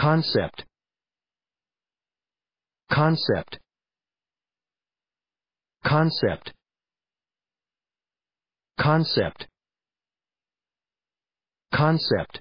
Concept. Concept. Concept. Concept. Concept.